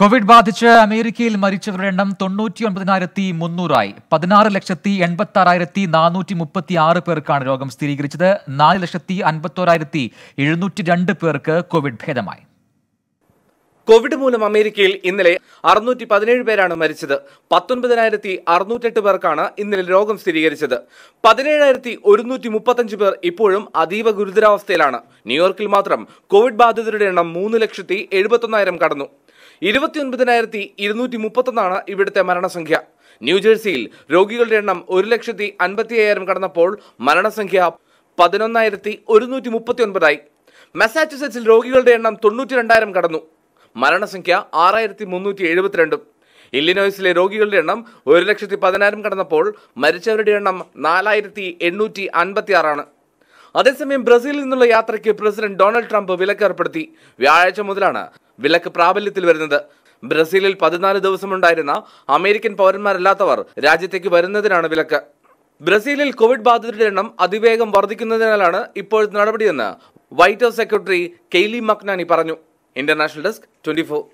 Covid ബാധിച്ച് അമേരിക്കയിൽ മരിച്ചവരുടെ എണ്ണം തൊണ്ണൂറ്റി ഒൻപതിനായിരത്തി മുന്നൂറായി പതിനാറ് ലക്ഷത്തി എൺപത്തി ആറായിരത്തി നാനൂറ്റി മുപ്പത്തി ആറ് പേർക്കാണ് രോഗം സ്ഥിരീകരിച്ചത് നാല് ലക്ഷത്തി അൻപത്തോരായിരത്തി എഴുന്നൂറ്റി രണ്ട് പേർക്ക് കോവിഡ് ഭേദമായി കോവിഡ് മൂലം അമേരിക്കയിൽ ഇന്നലെ അറുന്നൂറ്റി പതിനേഴ് പേരാണ് മരിച്ചത് പത്തൊൻപതിനായിരത്തി അറുന്നൂറ്റെട്ട് പേർക്കാണ് ഇന്നലെ രോഗം സ്ഥിരീകരിച്ചത് പതിനേഴായിരത്തി ഒരുന്നൂറ്റി മുപ്പത്തഞ്ച് പേർ ഇപ്പോഴും അതീവ ഗുരുതരാവസ്ഥയിലാണ് ന്യൂയോർക്കിൽ മാത്രം കോവിഡ് ബാധിതരുടെ എണ്ണം മൂന്ന് ലക്ഷത്തി എഴുപത്തൊന്നായിരം കടന്നു ഇരുപത്തിയൊൻപതിനായിരത്തി ഇരുന്നൂറ്റി മുപ്പത്തൊന്നാണ് ഇവിടുത്തെ മരണസംഖ്യ ന്യൂജേഴ്സിയിൽ രോഗികളുടെ എണ്ണം ഒരു ലക്ഷത്തി അൻപത്തി അയ്യായിരം കടന്നപ്പോൾ മരണസംഖ്യ പതിനൊന്നായിരത്തി ഒരുന്നൂറ്റി മുപ്പത്തി ഒൻപതായി മെസാച്ചുസെറ്റ്സിൽ രോഗികളുടെ എണ്ണം തൊണ്ണൂറ്റി രണ്ടായിരം കടന്നു മരണസംഖ്യ ആറായിരത്തി മുന്നൂറ്റി എഴുപത്തിരണ്ടും ഇല്ലിനോയ്സിലെ രോഗികളുടെ എണ്ണം ഒരു ലക്ഷത്തി പതിനായിരം കടന്നപ്പോൾ മരിച്ചവരുടെ എണ്ണം നാലായിരത്തി എണ്ണൂറ്റി അൻപത്തി ആറാണ് അതേസമയം ബ്രസീലിൽ നിന്നുള്ള യാത്രയ്ക്ക് പ്രസിഡന്റ് ഡൊണാൾഡ് ട്രംപ് വിലക്കേർപ്പെടുത്തി വ്യാഴാഴ്ച മുതലാണ് വിലക്ക് പ്രാബല്യത്തിൽ വരുന്നത് ബ്രസീലിൽ പതിനാല് ദിവസമുണ്ടായിരുന്ന അമേരിക്കൻ പൗരന്മാരല്ലാത്തവർ രാജ്യത്തേക്ക് വരുന്നതിനാണ് വിലക്ക് ബ്രസീലിൽ കോവിഡ് ബാധിതരുടെ എണ്ണം അതിവേഗം വർദ്ധിക്കുന്നതിനാലാണ് ഇപ്പോഴത്തെ നടപടിയെന്ന് White House secretary Kayleigh McEnany പറഞ്ഞു ഇന്റർനാഷണൽ ഡെസ്ക് ട്വന്റി